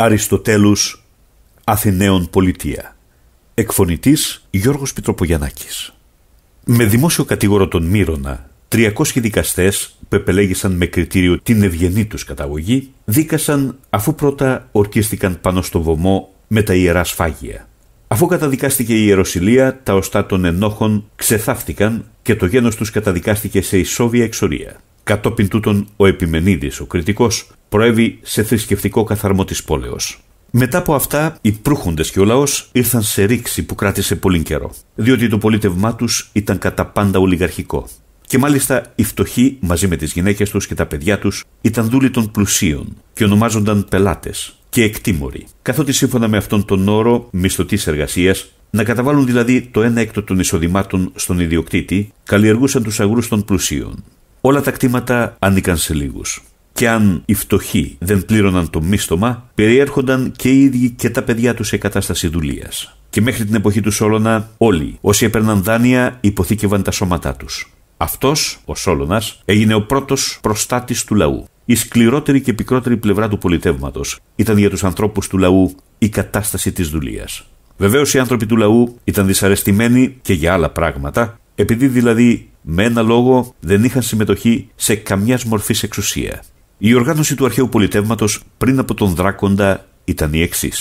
Αριστοτέλους Αθηναίων Πολιτεία Εκφωνητής Γιώργος Πιτροπογιαννάκης Με δημόσιο κατήγορο τον Μύρονα 300 δικαστές που επελέγησαν με κριτήριο την ευγενή τους καταγωγή δίκασαν αφού πρώτα ορκίστηκαν πάνω στο βωμό με τα ιερά σφάγια. Αφού καταδικάστηκε η ιεροσιλία, τα οστά των ενόχων ξεθάφτηκαν και το γένος τους καταδικάστηκε σε ισόβια εξορία. Κατόπιν τούτον ο Επιμενίδης, ο κριτικός, προέβη σε θρησκευτικό καθαρμό της πόλεως. Μετά από αυτά, οι προύχοντε και ο λαός ήρθαν σε ρήξη που κράτησε πολύ καιρό, διότι το πολίτευμά τους ήταν κατά πάντα ολιγαρχικό. Και μάλιστα οι φτωχοί μαζί με τις γυναίκες τους και τα παιδιά τους ήταν δούλοι των πλουσίων και ονομάζονταν πελάτες και εκτίμωροι, καθότι σύμφωνα με αυτόν τον όρο μισθωτής εργασίας, να καταβάλουν δηλαδή το ένα έκτο των εισοδημάτων στον ιδιοκτήτη, καλλιεργούσαν τους αγρούς των πλουσίων. Όλα τα κτήματα ανήκαν σε λίγους. Και αν οι φτωχοί δεν πλήρωναν το μίστομα, περιέρχονταν και οι ίδιοι και τα παιδιά τους σε κατάσταση δουλείας. Και μέχρι την εποχή του Σόλωνα, όλοι όσοι έπαιρναν δάνεια υποθήκευαν τα σώματά τους. Αυτός, ο Σόλωνας, έγινε ο πρώτος προστάτης του λαού. Η σκληρότερη και πικρότερη πλευρά του πολιτεύματος ήταν για τους ανθρώπους του λαού η κατάσταση της δουλείας. Βεβαίως οι άνθρωποι του λαού ήταν δυσαρεστημένοι και για άλλα πράγματα, επειδή δηλαδή με ένα λόγο δεν είχαν συμμετοχή σε καμιά μορφή εξουσία. Η οργάνωση του αρχαίου πολιτεύματος πριν από τον Δράκοντα ήταν η εξής.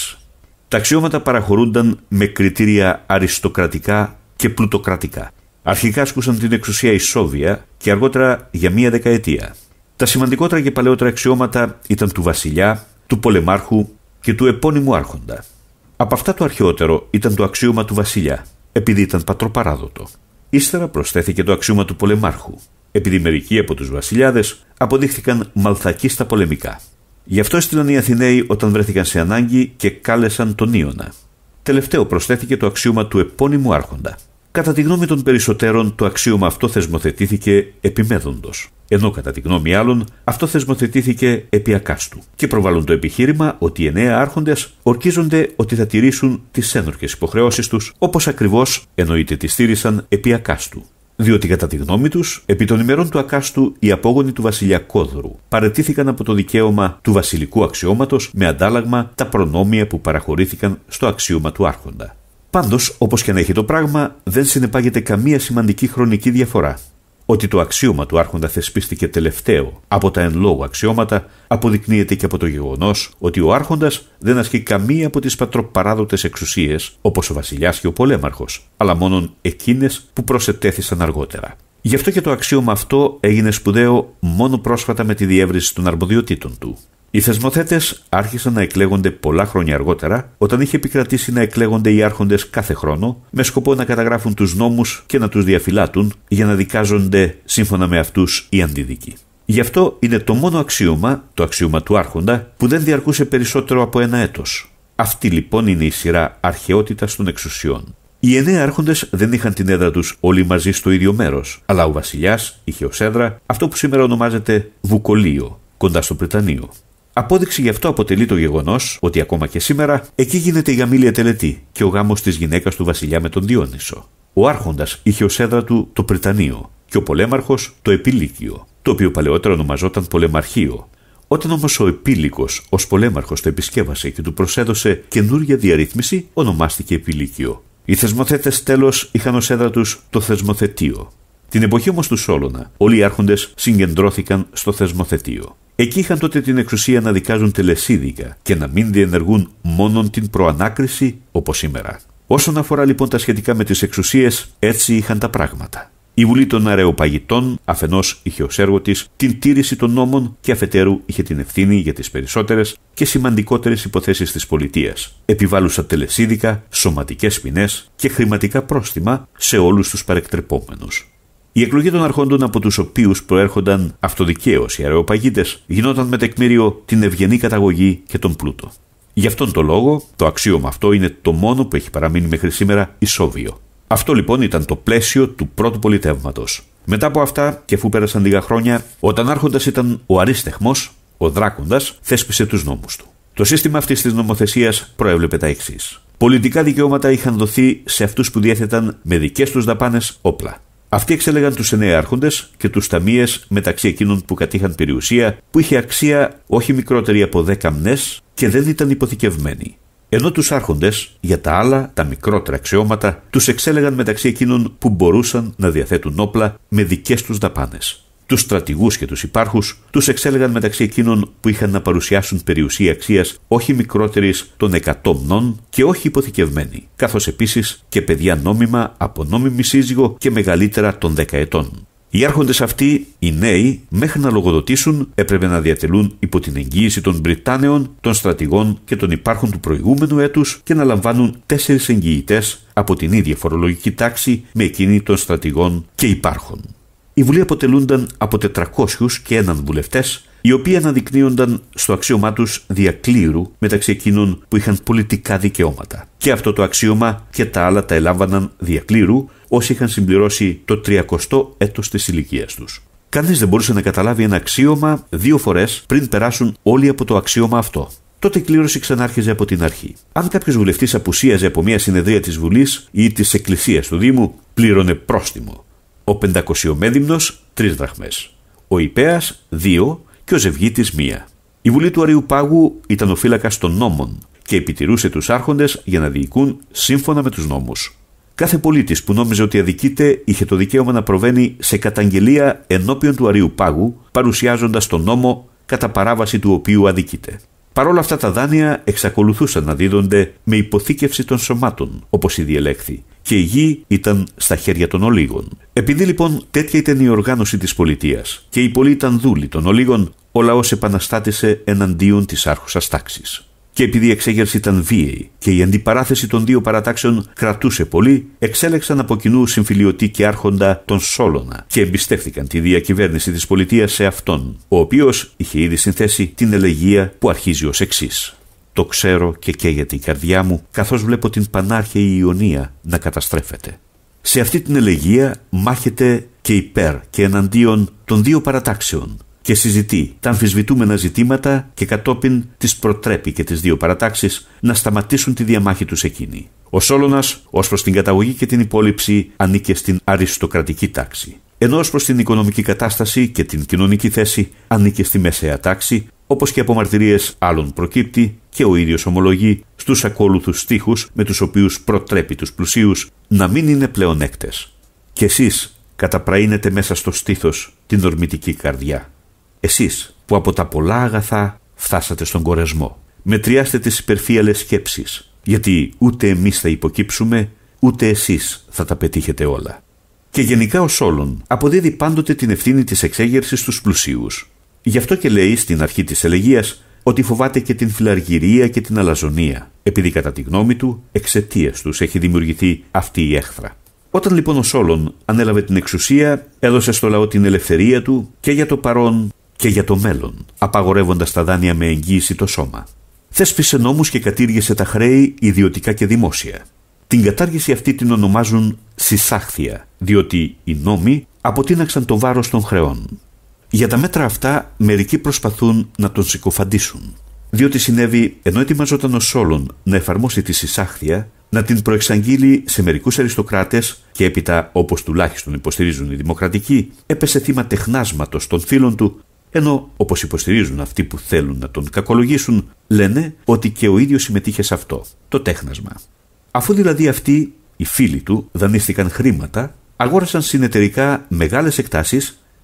Τα αξιώματα παραχωρούνταν με κριτήρια αριστοκρατικά και πλουτοκρατικά. Αρχικά ασκούσαν την εξουσία η Σόβια και αργότερα για μία δεκαετία. Τα σημαντικότερα και παλαιότερα αξιώματα ήταν του βασιλιά, του πολεμάρχου και του επώνυμου άρχοντα. Από αυτά το αρχαιότερο ήταν το αξίωμα του βασιλιά, επειδή ήταν πατροπαράδοτο. Ύστερα προσθέθηκε το αξίωμα του πολεμάρχου, επειδή μερικοί από τους βασιλιάδες αποδείχθηκαν μαλθακοί στα πολεμικά. Γι' αυτό έστειλαν οι Αθηναίοι όταν βρέθηκαν σε ανάγκη και κάλεσαν τον Ίωνα. Τελευταίο προσθέθηκε το αξίωμα του επώνυμου άρχοντα. Κατά τη γνώμη των περισσότερων, το αξίωμα αυτό θεσμοθετήθηκε επιμέδοντος. Ενώ κατά τη γνώμη άλλων, αυτό θεσμοθετήθηκε επί ακάστου. Και προβάλλουν το επιχείρημα ότι οι εννέα άρχοντες ορκίζονται ότι θα τηρήσουν τις ένορκες υποχρεώσεις τους, όπως ακριβώς εννοείται τι στήρισαν επί ακάστου. Διότι κατά τη γνώμη τους, επί των ημερών του Ακάστου, οι απόγονοι του βασιλιά Κόδρου παρετήθηκαν από το δικαίωμα του βασιλικού αξιώματος με αντάλλαγμα τα προνόμια που παραχωρήθηκαν στο αξίωμα του Άρχοντα. Πάντως, όπως και να έχει το πράγμα, δεν συνεπάγεται καμία σημαντική χρονική διαφορά. Ότι το αξίωμα του Άρχοντα θεσπίστηκε τελευταίο από τα εν λόγω αξιώματα αποδεικνύεται και από το γεγονός ότι ο Άρχοντας δεν ασκεί καμία από τις πατροπαράδοτες εξουσίες, όπως ο Βασιλιάς και ο Πολέμαρχος, αλλά μόνον εκείνες που προσετέθησαν αργότερα. Γι' αυτό και το αξίωμα αυτό έγινε σπουδαίο μόνο πρόσφατα με τη διεύρυνση των αρμοδιοτήτων του. Οι θεσμοθέτες άρχισαν να εκλέγονται πολλά χρόνια αργότερα, όταν είχε επικρατήσει να εκλέγονται οι άρχοντες κάθε χρόνο, με σκοπό να καταγράφουν τους νόμους και να τους διαφυλάτουν για να δικάζονται σύμφωνα με αυτούς οι αντίδικοι. Γι' αυτό είναι το μόνο αξίωμα, το αξίωμα του άρχοντα, που δεν διαρκούσε περισσότερο από ένα έτος. Αυτή λοιπόν είναι η σειρά αρχαιότητας των εξουσιών. Οι εννέα άρχοντες δεν είχαν την έδρα τους όλοι μαζί στο ίδιο μέρος, αλλά ο βασιλιάς είχε ω έδρα αυτό που σήμερα ονομάζεται Βουκολείο, κοντά στο Πρετανείο. Απόδειξη γι' αυτό αποτελεί το γεγονός ότι ακόμα και σήμερα εκεί γίνεται η γαμήλια τελετή και ο γάμος της γυναίκας του βασιλιά με τον Διόνυσο. Ο Άρχοντας είχε ως έδρα του το Πρετανείο και ο Πολέμαρχος το Επίλικιο, το οποίο παλαιότερα ονομαζόταν Πολεμαρχείο. Όταν όμως ο Επίλικος ως Πολέμαρχος το επισκέβασε και του προσέδωσε καινούργια διαρρύθμιση, ονομάστηκε Επίλικιο. Οι θεσμοθέτες τέλος είχαν ως έδρα τους το Θεσμοθετείο. Την εποχή όμως του Σόλωνα, όλοι οι άρχοντες συγκεντρώθηκαν στο θεσμοθετείο. Εκεί είχαν τότε την εξουσία να δικάζουν τελεσίδικα και να μην διενεργούν μόνο την προανάκριση όπως σήμερα. Όσον αφορά λοιπόν τα σχετικά με τις εξουσίες, έτσι είχαν τα πράγματα. Η Βουλή των Αρεοπαγητών αφενός είχε ως έργο της την τήρηση των νόμων και αφετέρου είχε την ευθύνη για τις περισσότερες και σημαντικότερες υποθέσεις της πολιτείας. Επιβάλλουσα τελεσίδικα, σωματικές ποινές και χρηματικά πρόστιμα σε όλους τους παρεκτρεπόμενους. Η εκλογή των αρχόντων από τους οποίους προέρχονταν αυτοδικαίως οι αρεοπαγίτε γινόταν με τεκμήριο την ευγενή καταγωγή και τον πλούτο. Γι' αυτόν τον λόγο, το αξίωμα αυτό είναι το μόνο που έχει παραμείνει μέχρι σήμερα ισόβιο. Αυτό λοιπόν ήταν το πλαίσιο του πρώτου πολιτεύματος. Μετά από αυτά, και αφού πέρασαν λίγα χρόνια, όταν άρχοντα ήταν ο Αρίστεχμο, ο Δράκοντας θέσπισε τους νόμους του. Το σύστημα αυτής της νομοθεσίας προέβλεπε τα εξής. Πολιτικά δικαιώματα είχαν δοθεί σε αυτούς που διέθεταν με δικές τους δαπάνες όπλα. Αυτοί εξέλεγαν τους εννέα άρχοντες και τους ταμείες μεταξύ εκείνων που κατήχαν περιουσία που είχε αξία όχι μικρότερη από δέκα μνές και δεν ήταν υποθηκευμένη. Ενώ τους άρχοντες, για τα άλλα, τα μικρότερα αξιώματα, τους εξέλεγαν μεταξύ εκείνων που μπορούσαν να διαθέτουν όπλα με δικές τους δαπάνες. Τους στρατηγούς και τους υπάρχους τους εξέλεγαν μεταξύ εκείνων που είχαν να παρουσιάσουν περιουσία αξίας όχι μικρότερης των 100 μνών και όχι υποθηκευμένη, καθώς επίσης και παιδιά νόμιμα από νόμιμη σύζυγο και μεγαλύτερα των 10 ετών. Οι άρχοντες αυτοί, οι νέοι, μέχρι να λογοδοτήσουν, έπρεπε να διατελούν υπό την εγγύηση των Βρυτάνεων, των στρατηγών και των υπάρχων του προηγούμενου έτους και να λαμβάνουν τέσσερις εγγυητές από την ίδια φορολογική τάξη με εκείνη των στρατηγών και υπάρχων οι Βουλή αποτελούνταν από 400 και έναν βουλευτές, οι οποίοι αναδεικνύονταν στο αξίωμά τους διακλήρου μεταξύ εκείνων που είχαν πολιτικά δικαιώματα. Και αυτό το αξίωμα και τα άλλα τα ελάμβαναν διακλήρου όσοι είχαν συμπληρώσει το 30ο έτος της ηλικίας τους. Κανείς δεν μπορούσε να καταλάβει ένα αξίωμα δύο φορές πριν περάσουν όλοι από το αξίωμα αυτό. Τότε η κλήρωση ξανάρχιζε από την αρχή. Αν κάποιος βουλευτής απουσίαζε από μια συνεδρία της Βουλής ή της Εκκλησίας του Δήμου, πλήρωνε πρόστιμο ο πεντακοσιομέδυμνος τρεις δραχμές, ο Ιππέας δύο και ο Ζευγίτης μία. Η Βουλή του Αριού Πάγου ήταν ο φύλακας των νόμων και επιτηρούσε τους άρχοντες για να διοικούν σύμφωνα με τους νόμους. Κάθε πολίτης που νόμιζε ότι αδικείται είχε το δικαίωμα να προβαίνει σε καταγγελία ενώπιον του Αριού Πάγου, παρουσιάζοντας τον νόμο κατά παράβαση του οποίου αδικείται. Παρ' όλα αυτά τα δάνεια εξακολουθούσαν να δίδονται με υποθήκευση των σωμάτων, όπως η ελέγχθη, και η γη ήταν στα χέρια των ολίγων. Επειδή λοιπόν τέτοια ήταν η οργάνωση της πολιτείας και οι πολλοί ήταν δούλοι των ολίγων, ο λαός επαναστάτησε εναντίον της άρχουσας τάξης και επειδή η εξέγερση ήταν βίαιη και η αντιπαράθεση των δύο παρατάξεων κρατούσε πολύ, εξέλεξαν από κοινού συμφιλιωτή και άρχοντα τον Σόλωνα και εμπιστεύτηκαν τη διακυβέρνηση της πολιτείας σε αυτόν, ο οποίος είχε ήδη συνθέσει την ελεγία που αρχίζει ως εξής. Το ξέρω και καίγεται η καρδιά μου, καθώς βλέπω την πανάρχαιη Ιωνία να καταστρέφεται. Σε αυτή την ελεγία μάχεται και υπέρ και εναντίον των δύο παρατάξεων, και συζητεί τα αμφισβητούμενα ζητήματα και κατόπιν τις προτρέπει και τις δύο παρατάξεις να σταματήσουν τη διαμάχη τους εκείνη. Ο Σόλωνας ως προς την καταγωγή και την υπόλοιψη ανήκε στην αριστοκρατική τάξη. Ενώ ως προς την οικονομική κατάσταση και την κοινωνική θέση ανήκε στη μεσαία τάξη, όπως και από μαρτυρίες άλλων προκύπτει και ο ίδιος ομολογεί στους ακόλουθους στίχους με τους οποίους προτρέπει τους πλουσίους να μην είναι πλεονέκτες. Και εσείς καταπραίνετε μέσα στο στήθος την ορμητική καρδιά. Εσείς που από τα πολλά αγαθά φτάσατε στον κορεσμό. Μετριάστε τις υπερφύαλες σκέψεις, γιατί ούτε εμείς θα υποκύψουμε, ούτε εσείς θα τα πετύχετε όλα. Και γενικά ο όλων αποδίδει πάντοτε την ευθύνη της εξέγερσης στους πλουσίους. Γι' αυτό και λέει στην αρχή της ελεγίας ότι φοβάται και την φυλαργυρία και την αλαζονία, επειδή κατά τη γνώμη του εξαιτίας τους έχει δημιουργηθεί αυτή η έχθρα. Όταν λοιπόν ο Σόλων ανέλαβε την εξουσία, έδωσε στο λαό την ελευθερία του και για το παρόν και για το μέλλον, απαγορεύοντας τα δάνεια με εγγύηση το σώμα. Θέσπισε νόμους και κατήργησε τα χρέη ιδιωτικά και δημόσια. Την κατάργηση αυτή την ονομάζουν συσάχθεια, διότι οι νόμοι αποτείναξαν το βάρος των χρεών. Για τα μέτρα αυτά, μερικοί προσπαθούν να τον συκοφαντήσουν. Διότι συνέβη, ενώ ετοιμαζόταν ο Σόλων να εφαρμόσει τη συσάχθεια, να την προεξαγγείλει σε μερικούς αριστοκράτες και έπειτα, όπως τουλάχιστον υποστηρίζουν οι δημοκρατικοί, έπεσε θύμα τεχνάσματος των φίλων του ενώ, όπως υποστηρίζουν αυτοί που θέλουν να τον κακολογήσουν, λένε ότι και ο ίδιος συμμετείχε σε αυτό, το τέχνασμα. Αφού δηλαδή αυτοί, οι φίλοι του, δανείστηκαν χρήματα, αγόρασαν συνεταιρικά μεγάλες εκτάσεις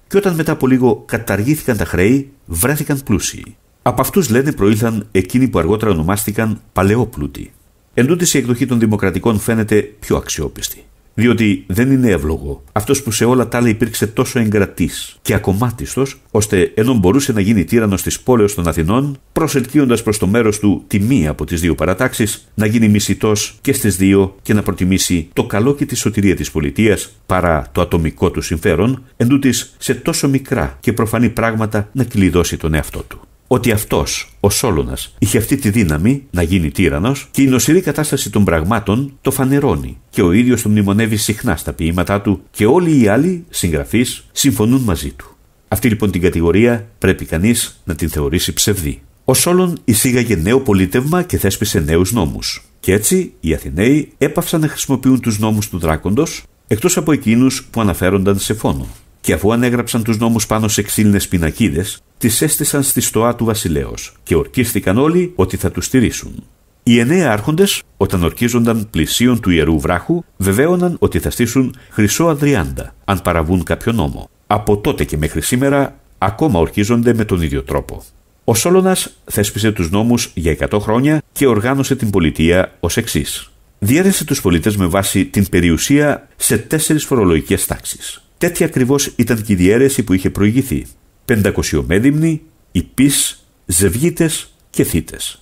και όταν μετά από λίγο καταργήθηκαν τα χρέη, βρέθηκαν πλούσιοι. Από αυτούς λένε προήλθαν εκείνοι που αργότερα ονομάστηκαν παλαιόπλουτοι. τούτης η εκδοχή των Δημοκρατικών φαίνεται πιο αξιόπιστη διότι δεν είναι εύλογο αυτός που σε όλα τα άλλα υπήρξε τόσο εγκρατής και ακομάτιστος, ώστε ενώ μπορούσε να γίνει τύρανος της πόλεως των Αθηνών, προσελκύοντας προς το μέρος του τη μία από τις δύο παρατάξεις, να γίνει μισητός και στις δύο και να προτιμήσει το καλό και τη σωτηρία της πολιτείας παρά το ατομικό του συμφέρον, εντούτοις σε τόσο μικρά και προφανή πράγματα να κλειδώσει τον εαυτό του ότι αυτός, ο Σόλωνας, είχε αυτή τη δύναμη να γίνει τύρανος και η νοσηρή κατάσταση των πραγμάτων το φανερώνει και ο ίδιος τον μνημονεύει συχνά στα ποίηματά του και όλοι οι άλλοι συγγραφείς συμφωνούν μαζί του. Αυτή λοιπόν την κατηγορία πρέπει κανείς να την θεωρήσει ψευδή. Ο Σόλων εισήγαγε νέο πολίτευμα και θέσπισε νέους νόμους. Και έτσι οι Αθηναίοι έπαυσαν να χρησιμοποιούν τους νόμους του Δράκοντος εκτός από εκείνους που αναφέρονταν σε φόνο. Και αφού ανέγραψαν τους νόμους πάνω σε ξύλινες πινακίδες, τις έστησαν στη στοά του βασιλέως και ορκίστηκαν όλοι ότι θα τους στηρίσουν. Οι εννέα άρχοντες, όταν ορκίζονταν πλησίων του ιερού βράχου, βεβαίωναν ότι θα στήσουν χρυσό Αδριάντα, αν παραβούν κάποιο νόμο. Από τότε και μέχρι σήμερα ακόμα ορκίζονται με τον ίδιο τρόπο. Ο Σόλωνας θέσπισε τους νόμους για 100 χρόνια και οργάνωσε την πολιτεία ως εξής. Διέρεσε τους πολίτες με βάση την περιουσία σε τέσσερις φορολογικές τάξεις. Τέτοια ακριβώς ήταν και η διαίρεση που είχε προηγηθεί πεντακοσιομέδυμνοι, υπείς, ζευγίτες και θήτες.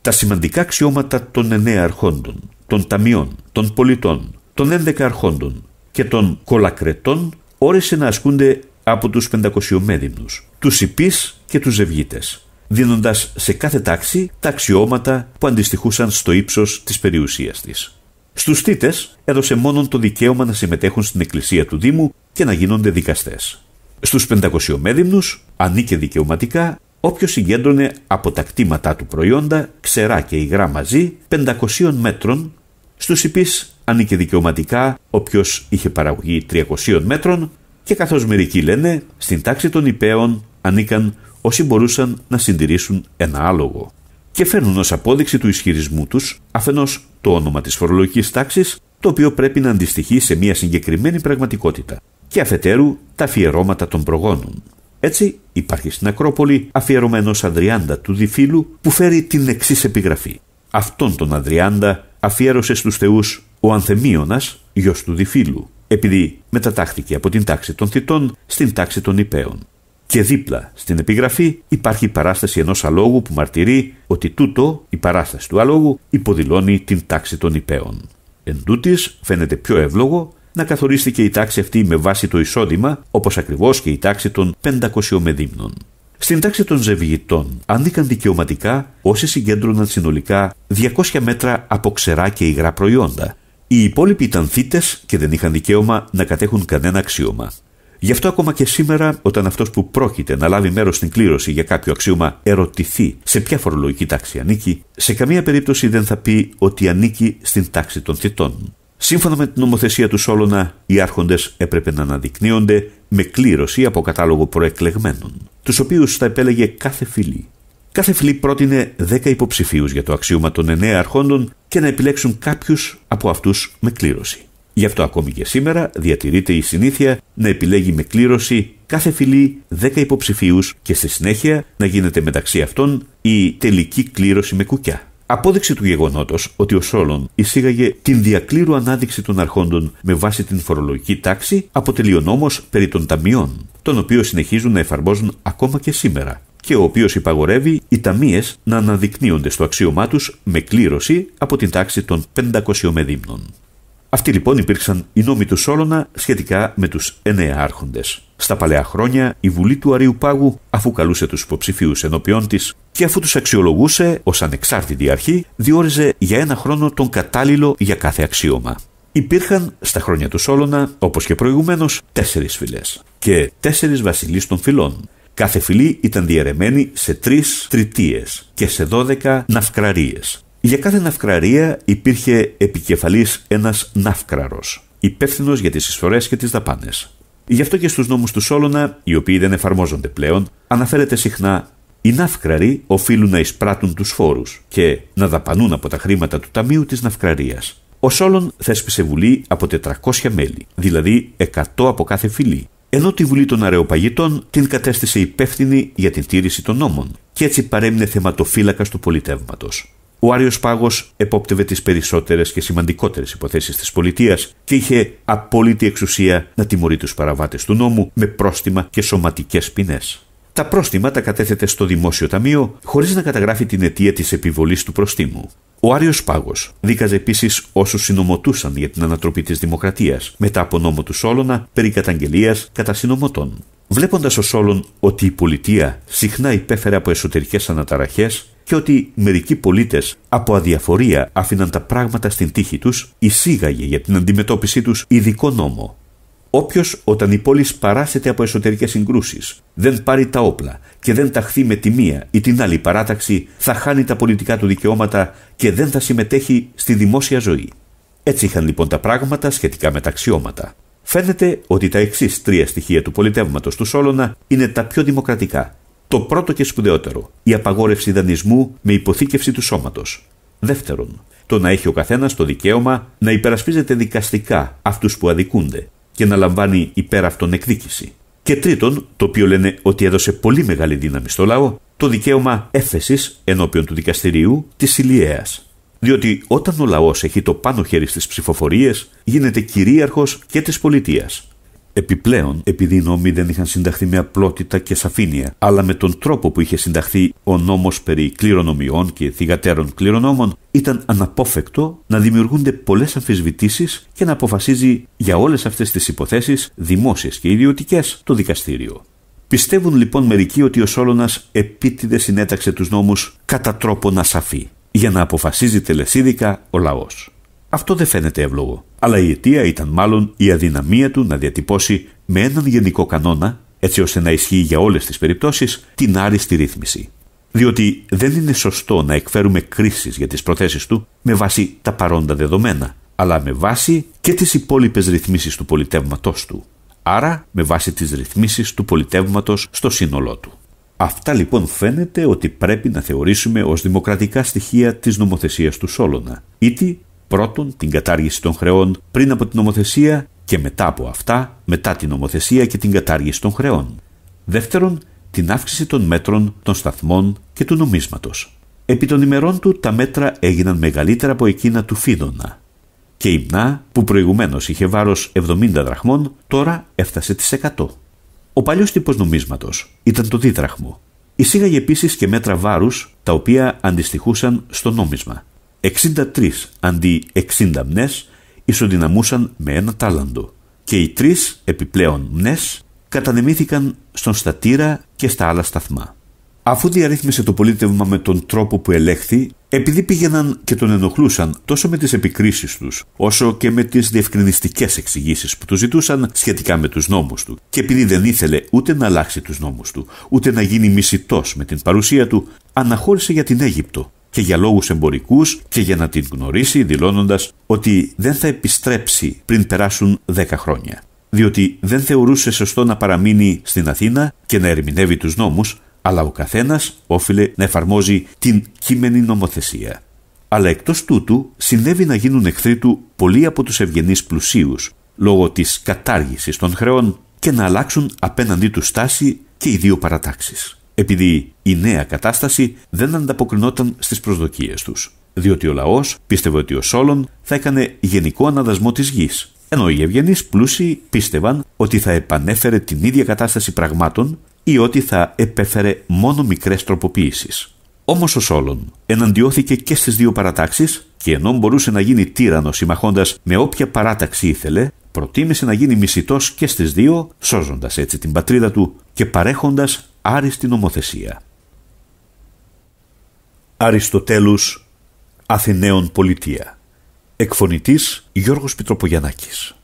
Τα σημαντικά αξιώματα των εννέα αρχόντων, των ταμιών, των πολιτών, των ένδεκα αρχόντων και των κολακρετών όρισε να ασκούνται από τους πεντακοσιομέδυμνους, τους υπείς και τους ζευγίτες, δίνοντας σε κάθε τάξη τα αξιώματα που αντιστοιχούσαν στο ύψος της περιουσίας της. Στους θήτες έδωσε μόνον το δικαίωμα να συμμετέχουν στην εκκλησία του Δήμου και να γίνονται δικαστές. Στους 500 μέδυμνους ανήκε δικαιωματικά όποιος συγκέντρωνε από τα κτήματά του προϊόντα ξερά και υγρά μαζί 500 μέτρων, στους υπείς ανήκε δικαιωματικά όποιος είχε παραγωγή 300 μέτρων και καθώς μερικοί λένε, στην τάξη των υπέων ανήκαν όσοι μπορούσαν να συντηρήσουν ένα άλογο. Και φέρνουν ως απόδειξη του ισχυρισμού τους αφενός το όνομα της φορολογικής τάξης, το οποίο πρέπει να αντιστοιχεί σε μια συγκεκριμένη πραγματικότητα και αφετέρου τα αφιερώματα των προγόνων. Έτσι υπάρχει στην Ακρόπολη αφιερωμένος Αδριάντα του Διφύλου που φέρει την εξής επιγραφή. Αυτόν τον αδριάντα αφιέρωσε στους θεούς ο ανθεμίωνας γιος του Διφύλου, επειδή μετατάχθηκε από την τάξη των θητών στην τάξη των Ιππέων. Και δίπλα στην επιγραφή υπάρχει η παράσταση ενός αλόγου που μαρτυρεί ότι τούτο, η παράσταση του αλόγου, υποδηλώνει την τάξη των Ιππέων. Εν τούτης, φαίνεται πιο εύλογο να καθορίστηκε η τάξη αυτή με βάση το εισόδημα, όπως ακριβώς και η τάξη των 500 μεδίμνων. Στην τάξη των ζευγητών ανήκαν δικαιωματικά όσοι συγκέντρωναν συνολικά 200 μέτρα από ξερά και υγρά προϊόντα. Οι υπόλοιποι ήταν θήτες και δεν είχαν δικαίωμα να κατέχουν κανένα αξίωμα. Γι' αυτό ακόμα και σήμερα, όταν αυτός που πρόκειται να λάβει μέρος στην κλήρωση για κάποιο αξίωμα ερωτηθεί σε ποια φορολογική τάξη ανήκει, σε καμία περίπτωση δεν θα πει ότι ανήκει στην τάξη των θητών. Σύμφωνα με την νομοθεσία τους Σόλωνα, οι άρχοντες έπρεπε να αναδεικνύονται με κλήρωση από κατάλογο προεκλεγμένων, τους οποίους θα επέλεγε κάθε φίλη. Κάθε φίλη πρότεινε 10 υποψηφίους για το αξίωμα των 9 αρχόντων και να επιλέξουν κάποιους από αυτούς με κλήρωση. Γι' αυτό ακόμη και σήμερα διατηρείται η συνήθεια να επιλέγει με κλήρωση κάθε φυλή 10 υποψηφίους και στη συνέχεια να γίνεται μεταξύ αυτών η τελική κλήρωση με κουκιά. Απόδειξη του γεγονότος ότι ο Σόλων εισήγαγε την διακλήρου ανάδειξη των αρχόντων με βάση την φορολογική τάξη αποτελεί ο νόμος περί των ταμείων, τον οποίο συνεχίζουν να εφαρμόζουν ακόμα και σήμερα και ο οποίος υπαγορεύει οι ταμείες να αναδεικνύονται στο αξίωμά τους με κλήρωση από την τάξη των 500 μεδίμνων. Αυτοί λοιπόν υπήρξαν οι νόμοι του Σόλωνα σχετικά με τους εννέα άρχοντες. Στα παλαιά χρόνια, η Βουλή του Αριού Πάγου, αφού καλούσε τους υποψηφίους ενώπιον της και αφού τους αξιολογούσε ως ανεξάρτητη αρχή, διόριζε για ένα χρόνο τον κατάλληλο για κάθε αξίωμα. Υπήρχαν στα χρόνια του Σόλωνα, όπως και προηγουμένως, τέσσερις φυλές και τέσσερις βασιλείς των φυλών. Κάθε φυλή ήταν διαιρεμένη σε τρεις τριτίες και σε δώδεκα ναυκραρίες. Για κάθε ναυκραρία υπήρχε επικεφαλής ένας ναύκραρος, υπεύθυνος για τις εισφορές και τις δαπάνες. Γι' αυτό και στους νόμους του Σόλωνα, οι οποίοι δεν εφαρμόζονται πλέον, αναφέρεται συχνά «Οι ναύκραροι οφείλουν να εισπράττουν τους φόρους και να δαπανούν από τα χρήματα του Ταμείου της Ναυκραρίας. Ο Σόλων θέσπισε βουλή από 400 μέλη, δηλαδή 100 από κάθε φυλή, ενώ τη Βουλή των Αρεοπαγητών την κατέστησε υπεύθυνη για την τήρηση των νόμων και έτσι παρέμεινε θεματοφύλακας του πολιτεύματος. Ο Άριος Πάγος επόπτευε τις περισσότερες και σημαντικότερες υποθέσεις της πολιτείας και είχε απόλυτη εξουσία να τιμωρεί τους παραβάτες του νόμου με πρόστιμα και σωματικές ποινές. Τα πρόστιμα τα κατέθετε στο Δημόσιο Ταμείο χωρίς να καταγράφει την αιτία της επιβολής του προστίμου. Ο Άριος Πάγος δίκαζε επίσης όσους συνομωτούσαν για την ανατροπή της Δημοκρατίας μετά από νόμο του Σόλωνα περί καταγγελίας κατά συνομωτών. Βλέποντας ο Σόλων ότι η πολιτεία συχνά υπέφερε από εσωτερικές αναταραχές, και ότι μερικοί πολίτες από αδιαφορία άφηναν τα πράγματα στην τύχη τους, εισήγαγε για την αντιμετώπιση τους ειδικό νόμο. Όποιος όταν η πόλη παράσεται από εσωτερικές συγκρούσεις, δεν πάρει τα όπλα και δεν ταχθεί με τη μία ή την άλλη παράταξη, θα χάνει τα πολιτικά του δικαιώματα και δεν θα συμμετέχει στη δημόσια ζωή. Έτσι είχαν λοιπόν τα πράγματα σχετικά με τα αξιώματα. Φαίνεται ότι τα εξής τρία στοιχεία του πολιτεύματος του Σόλωνα είναι τα πιο δημοκρατικά το πρώτο και σπουδαιότερο, η απαγόρευση δανεισμού με υποθήκευση του σώματος. Δεύτερον, το να έχει ο καθένας το δικαίωμα να υπερασπίζεται δικαστικά αυτούς που αδικούνται και να λαμβάνει υπέρ αυτών εκδίκηση. Και τρίτον, το οποίο λένε ότι έδωσε πολύ μεγάλη δύναμη στο λαό, το δικαίωμα έφεσης ενώπιον του δικαστηρίου της ηλιαίας. Διότι όταν ο λαός έχει το πάνω χέρι στις ψηφοφορίες, γίνεται κυρίαρχος και της πολιτείας. Επιπλέον, επειδή οι νόμοι δεν είχαν συνταχθεί με απλότητα και σαφήνεια, αλλά με τον τρόπο που είχε συνταχθεί ο νόμος περί κληρονομιών και θυγατέρων κληρονόμων, ήταν αναπόφευκτο να δημιουργούνται πολλές αμφισβητήσεις και να αποφασίζει για όλες αυτές τις υποθέσεις, δημόσιες και ιδιωτικές, το δικαστήριο. Πιστεύουν λοιπόν μερικοί ότι ο Σόλωνας επίτηδες συνέταξε τους νόμους κατά τρόπο να σαφεί, για να αποφασίζει τελεσίδικα ο λαός αυτό δεν φαίνεται εύλογο. Αλλά η αιτία ήταν μάλλον η αδυναμία του να διατυπώσει με έναν γενικό κανόνα, έτσι ώστε να ισχύει για όλες τις περιπτώσεις, την άριστη ρύθμιση. Διότι δεν είναι σωστό να εκφέρουμε κρίσεις για τις προθέσεις του με βάση τα παρόντα δεδομένα, αλλά με βάση και τις υπόλοιπες ρυθμίσεις του πολιτεύματό του. Άρα με βάση τις ρυθμίσεις του πολιτεύματος στο σύνολό του. Αυτά λοιπόν φαίνεται ότι πρέπει να θεωρήσουμε ως δημοκρατικά στοιχεία της νομοθεσίας του Σόλωνα, ήτι Πρώτον, την κατάργηση των χρεών πριν από την νομοθεσία και μετά από αυτά, μετά την νομοθεσία και την κατάργηση των χρεών. Δεύτερον, την αύξηση των μέτρων, των σταθμών και του νομίσματος. Επί των ημερών του τα μέτρα έγιναν μεγαλύτερα από εκείνα του Φίδωνα. Και η μνά, που προηγουμένως είχε βάρος 70 δραχμών, τώρα έφτασε τις 100. Ο παλιός τύπος νομίσματος ήταν το δίδραχμο. Εισήγαγε επίσης και μέτρα βάρους, τα οποία αντιστοιχούσαν στο νόμισμα. 63 αντί 60 μνές ισοδυναμούσαν με ένα τάλαντο και οι τρεις επιπλέον μνές κατανεμήθηκαν στον στατήρα και στα άλλα σταθμά. Αφού διαρρύθμισε το πολίτευμα με τον τρόπο που ελέγχθη, επειδή πήγαιναν και τον ενοχλούσαν τόσο με τις επικρίσεις τους, όσο και με τις διευκρινιστικές εξηγήσεις που τους ζητούσαν σχετικά με τους νόμους του, και επειδή δεν ήθελε ούτε να αλλάξει τους νόμους του, ούτε να γίνει μισητός με την παρουσία του, αναχώρησε για την Αίγυπτο, και για λόγους εμπορικούς και για να την γνωρίσει δηλώνοντας ότι δεν θα επιστρέψει πριν περάσουν 10 χρόνια. Διότι δεν θεωρούσε σωστό να παραμείνει στην Αθήνα και να ερμηνεύει τους νόμους, αλλά ο καθένας όφιλε να εφαρμόζει την κείμενη νομοθεσία. Αλλά εκτός τούτου συνέβη να γίνουν εχθροί του πολλοί από τους ευγενείς πλουσίους λόγω της κατάργησης των χρεών και να αλλάξουν απέναντί τους στάση και οι δύο παρατάξεις επειδή η νέα κατάσταση δεν ανταποκρινόταν στις προσδοκίες τους. Διότι ο λαός πίστευε ότι ο Σόλων θα έκανε γενικό αναδασμό της γης, ενώ οι ευγενείς πλούσιοι πίστευαν ότι θα επανέφερε την ίδια κατάσταση πραγμάτων ή ότι θα επέφερε μόνο μικρές τροποποίησεις. Όμως ο Σόλων εναντιώθηκε και στις δύο παρατάξεις και ενώ μπορούσε να γίνει τύρανος συμμαχώντας με όποια παράταξη ήθελε, προτίμησε να γίνει μισητός και στις δύο, σώζοντας έτσι την πατρίδα του και παρέχοντας άριστη νομοθεσία. Αριστοτέλους Αθηναίων Πολιτεία Εκφωνητής Γιώργος Πιτροπογιαννάκης